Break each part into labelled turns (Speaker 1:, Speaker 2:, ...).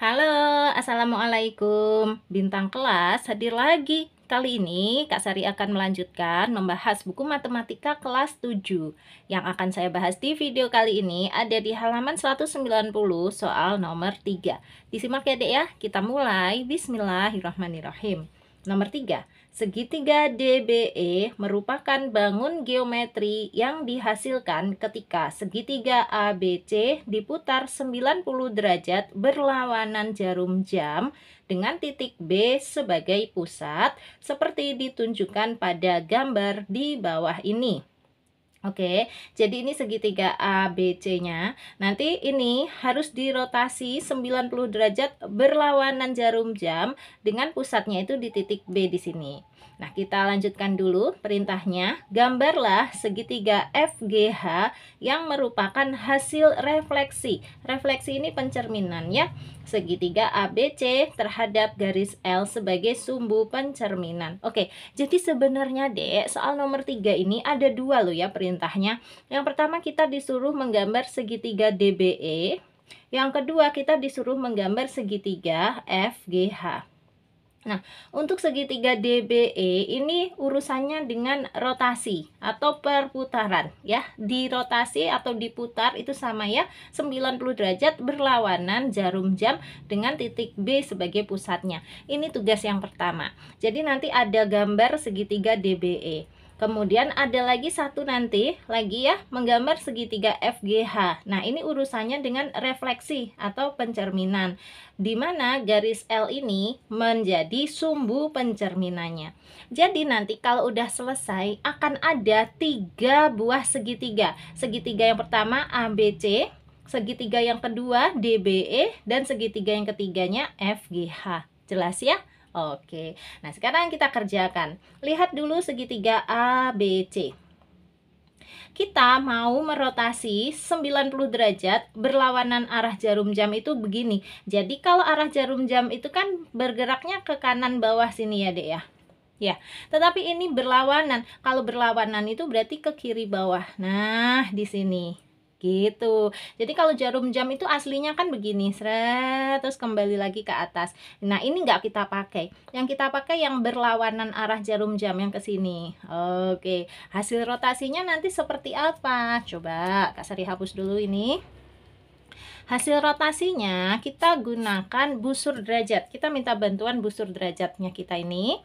Speaker 1: Halo, Assalamualaikum Bintang kelas hadir lagi Kali ini Kak Sari akan melanjutkan membahas buku matematika kelas 7 Yang akan saya bahas di video kali ini ada di halaman 190 soal nomor 3 Disimak ya dek ya, kita mulai Bismillahirrahmanirrahim Nomor 3 Segitiga DBE merupakan bangun geometri yang dihasilkan ketika segitiga ABC diputar 90 derajat berlawanan jarum jam dengan titik B sebagai pusat seperti ditunjukkan pada gambar di bawah ini. Oke, jadi ini segitiga ABC-nya. Nanti ini harus dirotasi 90 derajat berlawanan jarum jam dengan pusatnya itu di titik B di sini. Nah, kita lanjutkan dulu perintahnya. Gambarlah segitiga FGH yang merupakan hasil refleksi. Refleksi ini pencerminan ya. Segitiga ABC terhadap garis L sebagai sumbu pencerminan. Oke, jadi sebenarnya Dek, soal nomor 3 ini ada dua loh ya perintahnya. Yang pertama kita disuruh menggambar segitiga DBE. Yang kedua kita disuruh menggambar segitiga FGH. Nah, untuk segitiga DBE ini urusannya dengan rotasi atau perputaran ya. Dirotasi atau diputar itu sama ya, 90 derajat berlawanan jarum jam dengan titik B sebagai pusatnya. Ini tugas yang pertama. Jadi nanti ada gambar segitiga DBE. Kemudian ada lagi satu nanti lagi ya menggambar segitiga FGH. Nah, ini urusannya dengan refleksi atau pencerminan di mana garis L ini menjadi sumbu pencerminannya. Jadi nanti kalau udah selesai akan ada tiga buah segitiga. Segitiga yang pertama ABC, segitiga yang kedua DBE dan segitiga yang ketiganya FGH. Jelas ya? Oke, nah sekarang kita kerjakan. Lihat dulu segitiga ABC. Kita mau merotasi 90 derajat berlawanan arah jarum jam itu begini. Jadi kalau arah jarum jam itu kan bergeraknya ke kanan bawah sini ya dek ya. Ya, tetapi ini berlawanan. Kalau berlawanan itu berarti ke kiri bawah. Nah, di sini gitu jadi kalau jarum jam itu aslinya kan begini seret terus kembali lagi ke atas nah ini nggak kita pakai yang kita pakai yang berlawanan arah jarum jam yang ke sini oke hasil rotasinya nanti seperti apa coba Kak Sari hapus dulu ini Hasil rotasinya kita gunakan busur derajat. Kita minta bantuan busur derajatnya kita ini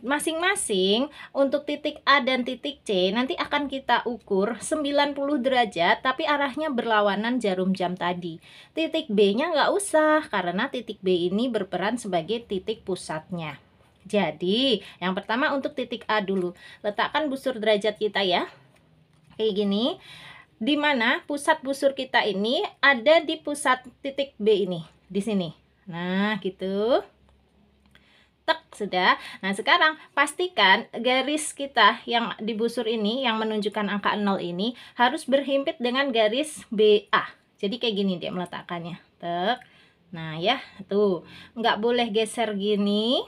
Speaker 1: masing-masing untuk titik A dan titik C nanti akan kita ukur 90 derajat tapi arahnya berlawanan jarum jam tadi. Titik B-nya nggak usah karena titik B ini berperan sebagai titik pusatnya. Jadi, yang pertama untuk titik A dulu. Letakkan busur derajat kita ya. Kayak gini. Di mana pusat busur kita ini ada di pusat titik B ini, di sini. Nah, gitu tek sudah nah sekarang pastikan garis kita yang dibusur ini yang menunjukkan angka 0 ini harus berhimpit dengan garis BA jadi kayak gini dia meletakkannya tek nah ya tuh nggak boleh geser gini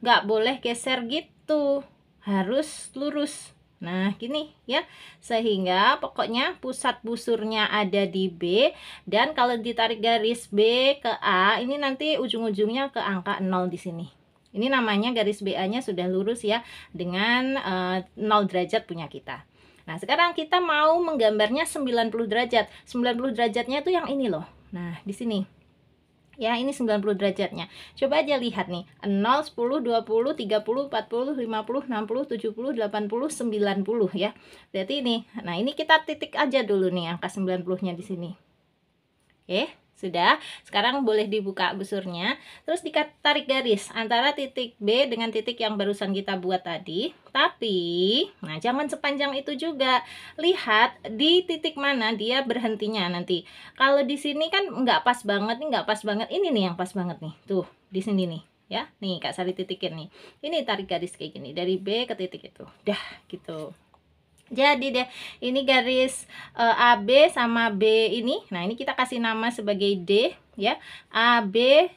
Speaker 1: nggak boleh geser gitu harus lurus Nah, gini ya. Sehingga pokoknya pusat busurnya ada di B dan kalau ditarik garis B ke A, ini nanti ujung-ujungnya ke angka 0 di sini. Ini namanya garis BA-nya sudah lurus ya dengan e, eh, 0 derajat punya kita. Nah, sekarang kita mau menggambarnya 90 derajat. 90 derajatnya itu yang ini loh. Nah, di sini. Ya, ini 90 derajatnya. Coba aja lihat nih. 0, 10, 20, 30, 40, 50, 60, 70, 80, 90 ya. Berarti ini. Nah, ini kita titik aja dulu nih angka 90-nya di sini. Oke. Okay. Sudah. Sekarang boleh dibuka busurnya. Terus ditarik garis antara titik B dengan titik yang barusan kita buat tadi. Tapi, nah jangan sepanjang itu juga. Lihat di titik mana dia berhentinya nanti. Kalau di sini kan nggak pas banget, nggak pas banget. Ini nih yang pas banget nih. Tuh, di sini nih. Ya, nih Kak Sari titikin nih. Ini tarik garis kayak gini dari B ke titik itu. Dah, gitu. Jadi deh, ini garis uh, eh, AB sama B ini. Nah, ini kita kasih nama sebagai D ya. AB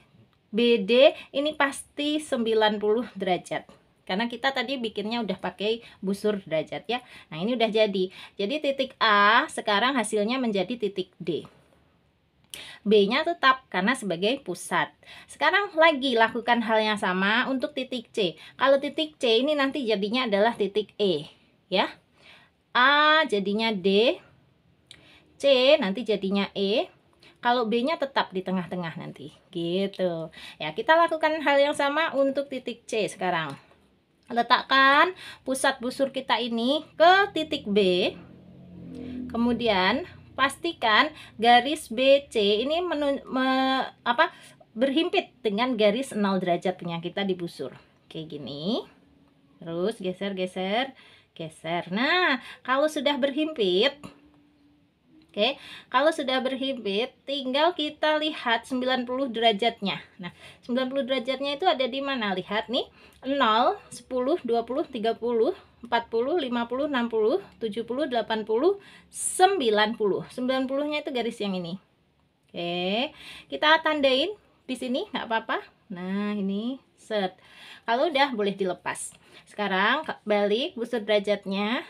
Speaker 1: BD ini pasti 90 derajat. Karena kita tadi bikinnya udah pakai busur derajat ya. Nah, ini udah jadi. Jadi titik A sekarang hasilnya menjadi titik D. B-nya tetap karena sebagai pusat. Sekarang lagi lakukan hal yang sama untuk titik C. Kalau titik C ini nanti jadinya adalah titik E, ya. A jadinya D C nanti jadinya E kalau B-nya tetap di tengah-tengah nanti gitu ya kita lakukan hal yang sama untuk titik C sekarang letakkan pusat busur kita ini ke titik B kemudian pastikan garis BC ini menun, me, apa, berhimpit dengan garis 0 derajat punya kita di busur kayak gini terus geser-geser geser. Nah, kalau sudah berhimpit, oke, okay, kalau sudah berhimpit, tinggal kita lihat 90 derajatnya. Nah, 90 derajatnya itu ada di mana? Lihat nih, 0, 10, 20, 30, 40, 50, 60, 70, 80, 90. 90-nya itu garis yang ini. Oke, okay. kita tandain di sini, nggak apa-apa. Nah, ini set kalau udah boleh dilepas sekarang balik busur derajatnya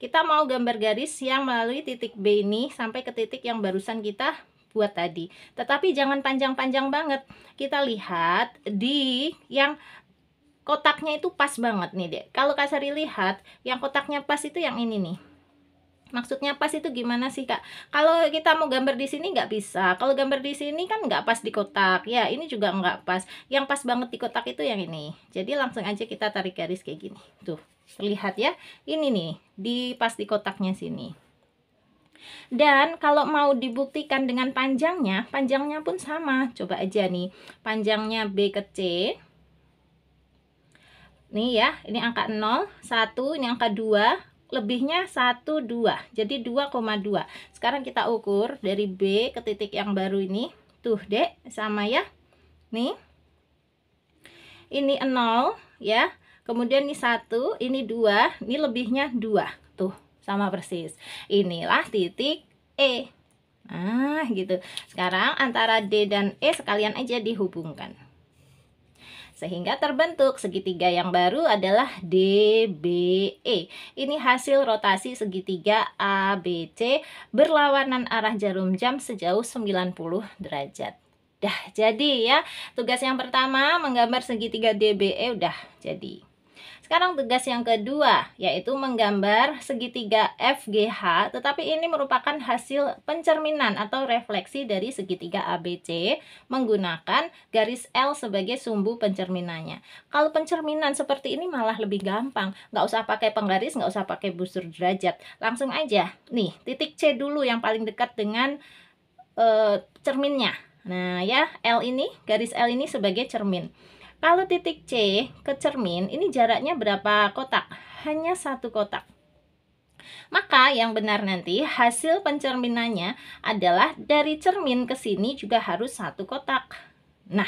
Speaker 1: kita mau gambar garis yang melalui titik B ini sampai ke titik yang barusan kita buat tadi tetapi jangan panjang-panjang banget kita lihat di yang kotaknya itu pas banget nih deh kalau kasari lihat yang kotaknya pas itu yang ini nih Maksudnya pas itu gimana sih kak? Kalau kita mau gambar di sini nggak bisa. Kalau gambar di sini kan nggak pas di kotak. Ya ini juga nggak pas. Yang pas banget di kotak itu yang ini. Jadi langsung aja kita tarik garis kayak gini. Tuh terlihat ya. Ini nih di pas di kotaknya sini. Dan kalau mau dibuktikan dengan panjangnya, panjangnya pun sama. Coba aja nih panjangnya B ke C. Nih ya, ini angka 0, 1, ini angka 2, lebihnya 1, 2 jadi 2,2 sekarang kita ukur dari B ke titik yang baru ini tuh dek sama ya nih ini 0 ya kemudian ini 1 ini 2 ini lebihnya 2 tuh sama persis inilah titik E ah gitu sekarang antara D dan E sekalian aja dihubungkan sehingga terbentuk segitiga yang baru adalah DBE. Ini hasil rotasi segitiga ABC berlawanan arah jarum jam sejauh 90 derajat. Dah jadi ya, tugas yang pertama menggambar segitiga DBE udah jadi. Sekarang tugas yang kedua yaitu menggambar segitiga FGH tetapi ini merupakan hasil pencerminan atau refleksi dari segitiga ABC menggunakan garis L sebagai sumbu pencerminannya. Kalau pencerminan seperti ini malah lebih gampang, nggak usah pakai penggaris, nggak usah pakai busur derajat. Langsung aja, nih titik C dulu yang paling dekat dengan uh, cerminnya. Nah ya, L ini, garis L ini sebagai cermin. Kalau titik C ke cermin, ini jaraknya berapa kotak? Hanya satu kotak. Maka yang benar nanti hasil pencerminannya adalah dari cermin ke sini juga harus satu kotak. Nah,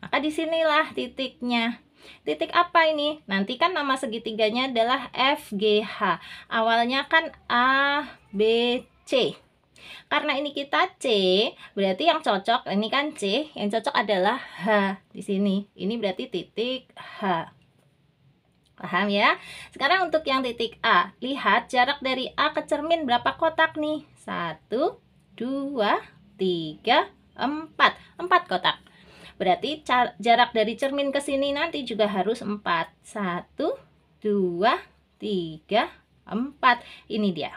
Speaker 1: maka disinilah titiknya. Titik apa ini? Nanti kan nama segitiganya adalah FGH. Awalnya kan ABC. C. Karena ini kita C, berarti yang cocok ini kan C, yang cocok adalah H di sini. Ini berarti titik H. Paham ya? Sekarang untuk yang titik A, lihat jarak dari A ke cermin berapa kotak nih? 1, 2, 3, 4. 4 kotak. Berarti jarak dari cermin ke sini nanti juga harus 4. 1, 2, 3, 4. Ini dia.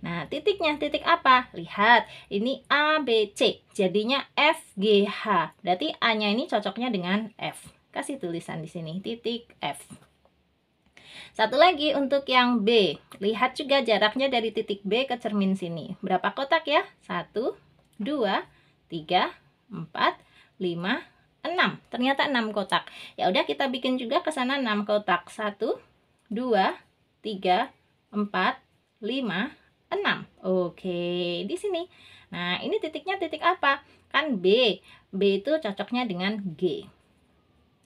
Speaker 1: Nah, titiknya titik apa? Lihat, ini A, B, C. Jadinya F, G, H. Berarti A-nya ini cocoknya dengan F. Kasih tulisan di sini, titik F. Satu lagi untuk yang B. Lihat juga jaraknya dari titik B ke cermin sini. Berapa kotak ya? satu dua tiga empat lima enam Ternyata enam kotak. Ya udah kita bikin juga ke sana 6 kotak. satu dua tiga empat lima 6 6. Oke, di sini. Nah, ini titiknya titik apa? Kan B. B itu cocoknya dengan G.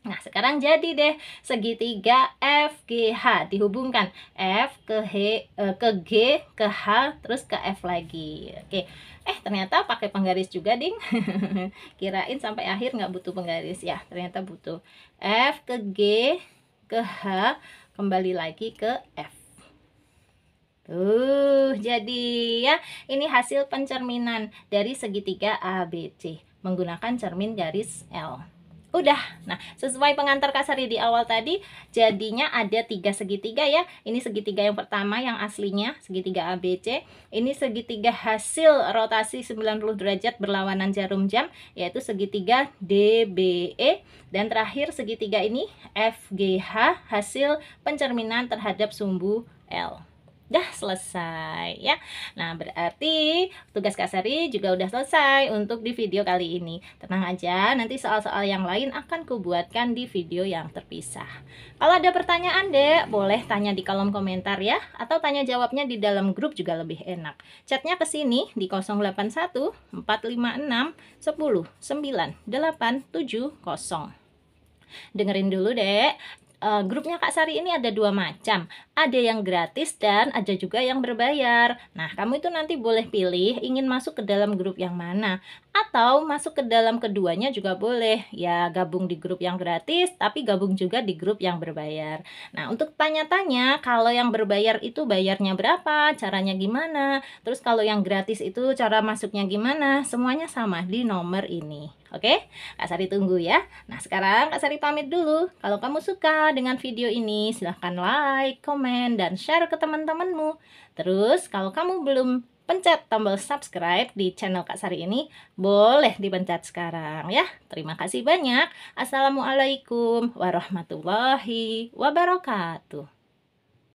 Speaker 1: Nah, sekarang jadi deh segitiga FGH dihubungkan F ke H eh, ke G ke H terus ke F lagi. Oke. Eh, ternyata pakai penggaris juga, Ding. Kirain sampai akhir nggak butuh penggaris ya. Ternyata butuh F ke G ke H kembali lagi ke F. Tuh, jadi ya, ini hasil pencerminan dari segitiga ABC menggunakan cermin garis L. Udah, nah sesuai pengantar kasari di awal tadi, jadinya ada tiga segitiga ya. Ini segitiga yang pertama yang aslinya, segitiga ABC. Ini segitiga hasil rotasi 90 derajat berlawanan jarum jam, yaitu segitiga DBE. Dan terakhir segitiga ini FGH, hasil pencerminan terhadap sumbu L dah selesai ya. Nah, berarti tugas Kak Sari juga udah selesai untuk di video kali ini. Tenang aja, nanti soal-soal yang lain akan kubuatkan di video yang terpisah. Kalau ada pertanyaan, Dek, boleh tanya di kolom komentar ya atau tanya jawabnya di dalam grup juga lebih enak. Chatnya ke sini di 081 456 10 9 Dengerin dulu, Dek. Uh, grupnya Kak Sari ini ada dua macam ada yang gratis dan ada juga yang berbayar. Nah, kamu itu nanti boleh pilih ingin masuk ke dalam grup yang mana atau masuk ke dalam keduanya juga boleh. Ya, gabung di grup yang gratis tapi gabung juga di grup yang berbayar. Nah, untuk tanya-tanya kalau yang berbayar itu bayarnya berapa, caranya gimana, terus kalau yang gratis itu cara masuknya gimana, semuanya sama di nomor ini. Oke, Kak Sari tunggu ya. Nah, sekarang Kak Sari pamit dulu. Kalau kamu suka dengan video ini, silahkan like, comment, komen, dan share ke teman-temanmu. Terus, kalau kamu belum pencet tombol subscribe di channel Kak Sari ini, boleh dipencet sekarang ya. Terima kasih banyak. Assalamualaikum warahmatullahi wabarakatuh.